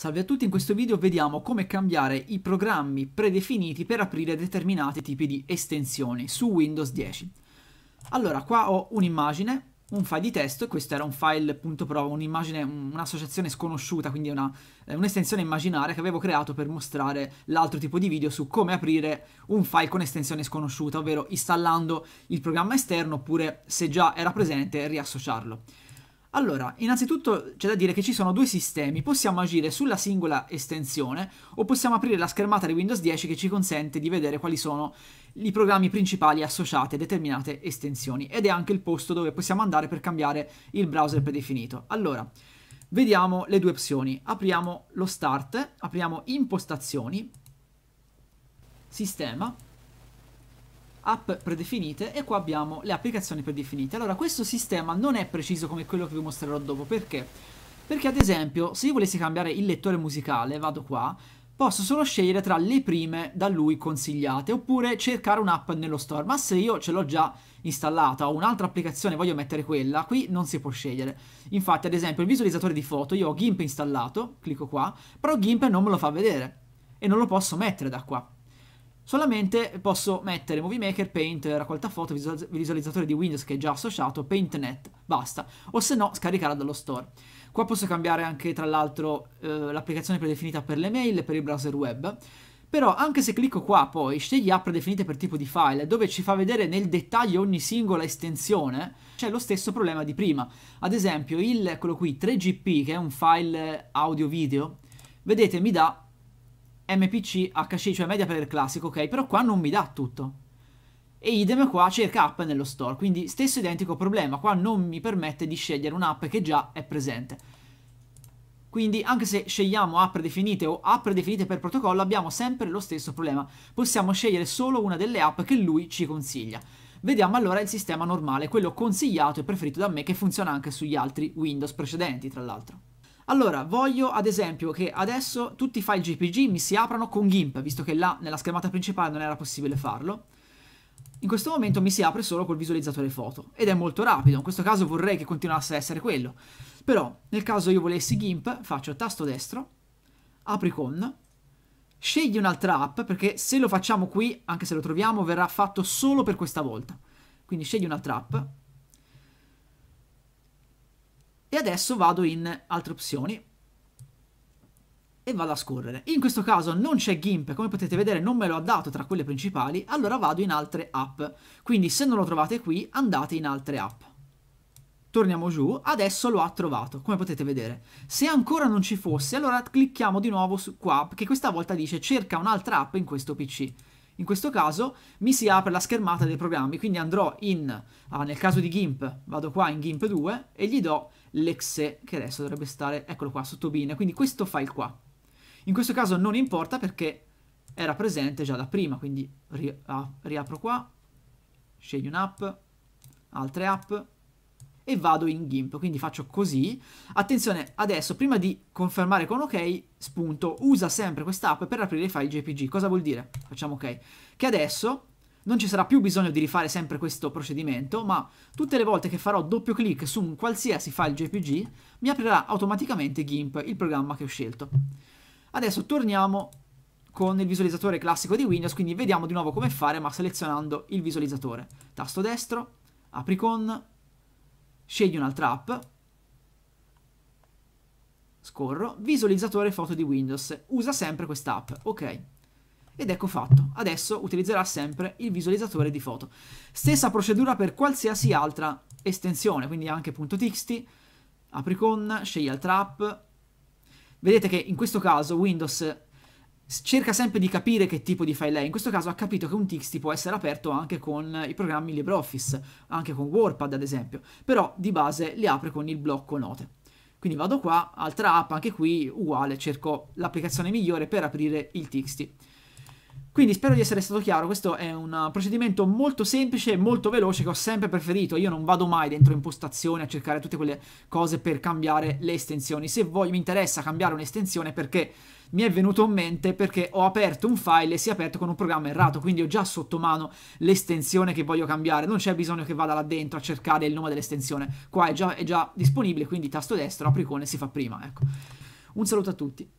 Salve a tutti, in questo video vediamo come cambiare i programmi predefiniti per aprire determinati tipi di estensioni su Windows 10. Allora, qua ho un'immagine, un file di testo, questo era un file.prova, un'immagine, un'associazione sconosciuta, quindi eh, un'estensione immaginaria che avevo creato per mostrare l'altro tipo di video su come aprire un file con estensione sconosciuta, ovvero installando il programma esterno oppure, se già era presente, riassociarlo. Allora, innanzitutto c'è da dire che ci sono due sistemi, possiamo agire sulla singola estensione o possiamo aprire la schermata di Windows 10 che ci consente di vedere quali sono i programmi principali associati a determinate estensioni ed è anche il posto dove possiamo andare per cambiare il browser predefinito. Allora, vediamo le due opzioni, apriamo lo Start, apriamo Impostazioni, Sistema app predefinite e qua abbiamo le applicazioni predefinite. Allora questo sistema non è preciso come quello che vi mostrerò dopo, perché? Perché ad esempio se io volessi cambiare il lettore musicale, vado qua, posso solo scegliere tra le prime da lui consigliate oppure cercare un'app nello store, ma se io ce l'ho già installata o un'altra applicazione voglio mettere quella, qui non si può scegliere. Infatti ad esempio il visualizzatore di foto, io ho GIMP installato, clicco qua, però GIMP non me lo fa vedere e non lo posso mettere da qua. Solamente posso mettere Movie Maker, Paint, raccolta foto, visualizzatore di Windows che è già associato, PaintNet, basta. O se no scaricarla dallo store. Qua posso cambiare anche tra l'altro eh, l'applicazione predefinita per le mail e per il browser web. Però anche se clicco qua poi, scegli app predefinite per tipo di file, dove ci fa vedere nel dettaglio ogni singola estensione, c'è lo stesso problema di prima. Ad esempio, il, quello qui, 3GP, che è un file audio-video, vedete mi dà MPC, HC, cioè media player classico, ok? Però qua non mi dà tutto. E idem qua cerca app nello store, quindi stesso identico problema, qua non mi permette di scegliere un'app che già è presente. Quindi anche se scegliamo app predefinite o app predefinite per protocollo abbiamo sempre lo stesso problema, possiamo scegliere solo una delle app che lui ci consiglia. Vediamo allora il sistema normale, quello consigliato e preferito da me che funziona anche sugli altri Windows precedenti tra l'altro. Allora, voglio ad esempio che adesso tutti i file JPG mi si aprano con GIMP, visto che là nella schermata principale non era possibile farlo. In questo momento mi si apre solo col visualizzatore foto ed è molto rapido, in questo caso vorrei che continuasse a essere quello. Però nel caso io volessi GIMP faccio tasto destro, apri con, scegli un'altra app perché se lo facciamo qui, anche se lo troviamo, verrà fatto solo per questa volta. Quindi scegli un'altra app, adesso vado in altre opzioni e vado a scorrere. In questo caso non c'è GIMP, come potete vedere non me lo ha dato tra quelle principali, allora vado in altre app. Quindi se non lo trovate qui, andate in altre app. Torniamo giù, adesso lo ha trovato, come potete vedere. Se ancora non ci fosse, allora clicchiamo di nuovo su qua, che questa volta dice cerca un'altra app in questo PC. In questo caso mi si apre la schermata dei programmi, quindi andrò in, ah, nel caso di GIMP, vado qua in GIMP 2 e gli do l'exe che adesso dovrebbe stare, eccolo qua, sotto bin, quindi questo file qua. In questo caso non importa perché era presente già da prima, quindi ri ah, riapro qua, scegli un'app, altre app, e vado in GIMP, quindi faccio così. Attenzione, adesso prima di confermare con ok, spunto, usa sempre questa app per aprire i file JPG. Cosa vuol dire? Facciamo ok. Che adesso non ci sarà più bisogno di rifare sempre questo procedimento, ma tutte le volte che farò doppio clic su un qualsiasi file JPG, mi aprirà automaticamente GIMP, il programma che ho scelto. Adesso torniamo con il visualizzatore classico di Windows, quindi vediamo di nuovo come fare, ma selezionando il visualizzatore. Tasto destro, apri con, Scegli un'altra app, scorro, visualizzatore foto di Windows, usa sempre questa app, ok. Ed ecco fatto, adesso utilizzerà sempre il visualizzatore di foto. Stessa procedura per qualsiasi altra estensione, quindi anche .txt, apri con, scegli altra app. Vedete che in questo caso Windows cerca sempre di capire che tipo di file è. In questo caso ha capito che un txt può essere aperto anche con i programmi LibreOffice, anche con WordPad ad esempio, però di base li apre con il blocco note. Quindi vado qua, altra app, anche qui uguale, cerco l'applicazione migliore per aprire il txt. Quindi spero di essere stato chiaro, questo è un procedimento molto semplice e molto veloce che ho sempre preferito, io non vado mai dentro impostazioni a cercare tutte quelle cose per cambiare le estensioni, se voi mi interessa cambiare un'estensione perché mi è venuto in mente perché ho aperto un file e si è aperto con un programma errato, quindi ho già sotto mano l'estensione che voglio cambiare, non c'è bisogno che vada là dentro a cercare il nome dell'estensione, qua è già, è già disponibile, quindi tasto destro, apri icone e si fa prima, ecco. Un saluto a tutti.